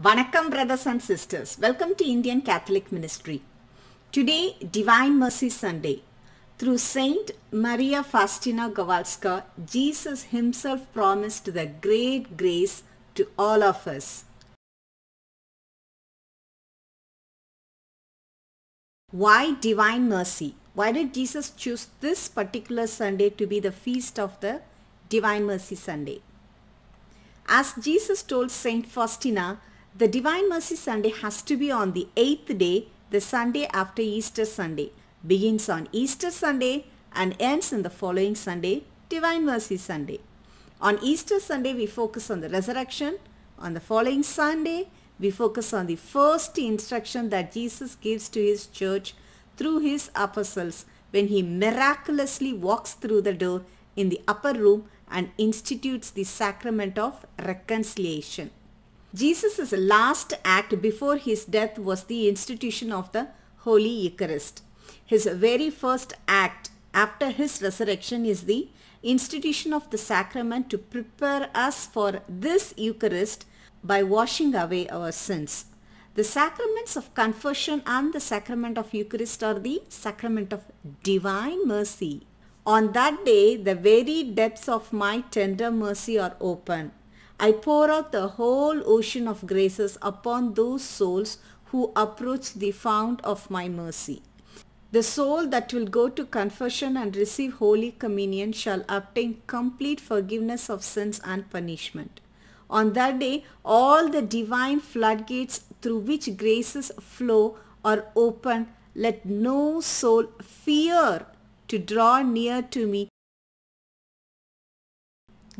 Vanakkam brothers and sisters. Welcome to Indian Catholic Ministry. Today, Divine Mercy Sunday. Through Saint Maria Faustina Kowalska, Jesus himself promised the great grace to all of us. Why Divine Mercy? Why did Jesus choose this particular Sunday to be the feast of the Divine Mercy Sunday? As Jesus told Saint Faustina, the Divine Mercy Sunday has to be on the 8th day, the Sunday after Easter Sunday. Begins on Easter Sunday and ends on the following Sunday, Divine Mercy Sunday. On Easter Sunday, we focus on the resurrection. On the following Sunday, we focus on the first instruction that Jesus gives to his church through his apostles when he miraculously walks through the door in the upper room and institutes the sacrament of reconciliation. Jesus' last act before his death was the institution of the Holy Eucharist. His very first act after his resurrection is the institution of the sacrament to prepare us for this Eucharist by washing away our sins. The sacraments of confession and the sacrament of Eucharist are the sacrament of divine mercy. On that day, the very depths of my tender mercy are open. I pour out the whole ocean of graces upon those souls who approach the fount of my mercy. The soul that will go to confession and receive Holy Communion shall obtain complete forgiveness of sins and punishment. On that day, all the divine floodgates through which graces flow are open. Let no soul fear to draw near to me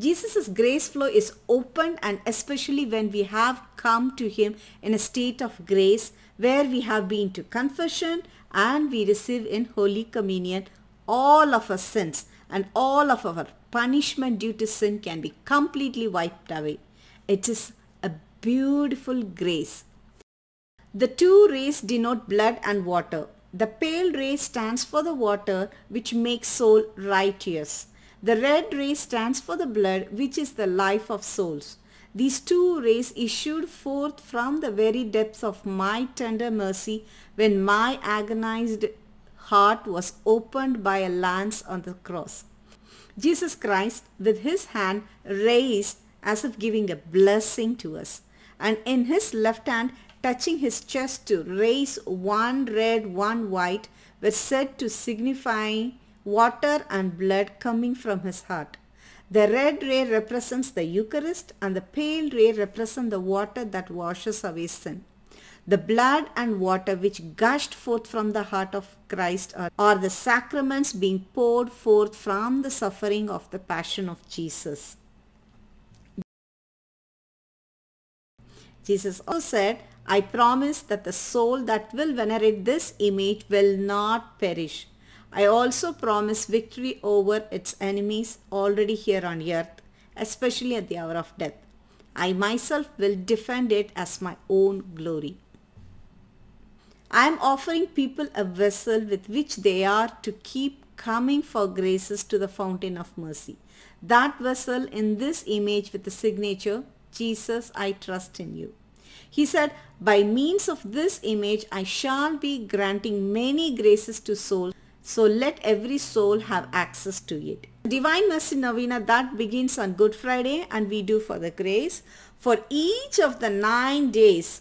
Jesus' grace flow is open and especially when we have come to him in a state of grace where we have been to confession and we receive in Holy Communion all of our sins and all of our punishment due to sin can be completely wiped away. It is a beautiful grace. The two rays denote blood and water. The pale ray stands for the water which makes soul righteous the red ray stands for the blood which is the life of souls. These two rays issued forth from the very depths of my tender mercy when my agonized heart was opened by a lance on the cross. Jesus Christ with his hand raised as if giving a blessing to us and in his left hand touching his chest to raise one red one white were said to signify water and blood coming from his heart. The red ray represents the Eucharist and the pale ray represents the water that washes away sin. The blood and water which gushed forth from the heart of Christ are, are the sacraments being poured forth from the suffering of the passion of Jesus. Jesus also said, I promise that the soul that will venerate this image will not perish I also promise victory over its enemies already here on earth, especially at the hour of death. I myself will defend it as my own glory. I am offering people a vessel with which they are to keep coming for graces to the fountain of mercy. That vessel in this image with the signature, Jesus, I trust in you. He said, by means of this image, I shall be granting many graces to souls so let every soul have access to it. Divine Mercy Novena that begins on Good Friday and we do for the grace. For each of the nine days,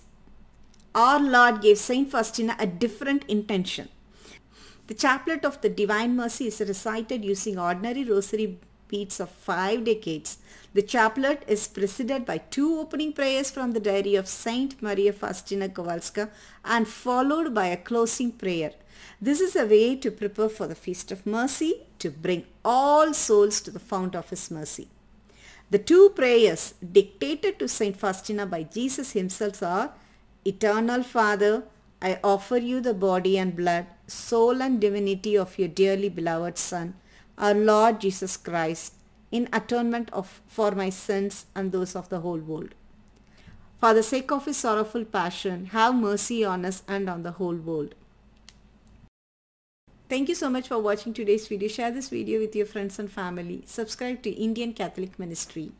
our Lord gave Saint Faustina a different intention. The chaplet of the Divine Mercy is recited using ordinary rosary repeats of five decades. The chaplet is preceded by two opening prayers from the diary of Saint Maria Faustina Kowalska and followed by a closing prayer. This is a way to prepare for the Feast of Mercy to bring all souls to the fount of His mercy. The two prayers dictated to Saint Faustina by Jesus himself are Eternal Father, I offer you the body and blood, soul and divinity of your dearly beloved Son, our Lord Jesus Christ in atonement of, for my sins and those of the whole world. For the sake of his sorrowful passion, have mercy on us and on the whole world. Thank you so much for watching today's video. Share this video with your friends and family. Subscribe to Indian Catholic Ministry.